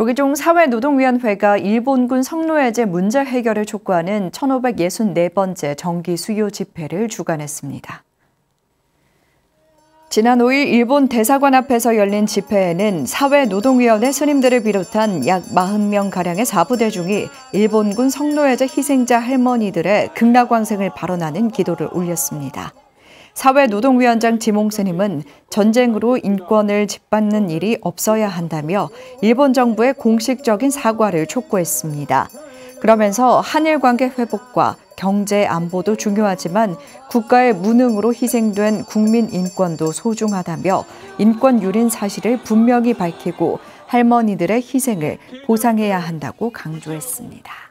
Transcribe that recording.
조기종 사회노동위원회가 일본군 성노예제 문제 해결을 촉구하는 1564번째 정기 수요 집회를 주관했습니다. 지난 5일 일본 대사관 앞에서 열린 집회에는 사회노동위원회 스님들을 비롯한 약 40명가량의 사부대중이 일본군 성노예제 희생자 할머니들의 극락왕생을 발언하는 기도를 올렸습니다. 사회노동위원장 지몽스님은 전쟁으로 인권을 짓밟는 일이 없어야 한다며 일본 정부의 공식적인 사과를 촉구했습니다. 그러면서 한일 관계 회복과 경제 안보도 중요하지만 국가의 무능으로 희생된 국민 인권도 소중하다며 인권 유린 사실을 분명히 밝히고 할머니들의 희생을 보상해야 한다고 강조했습니다.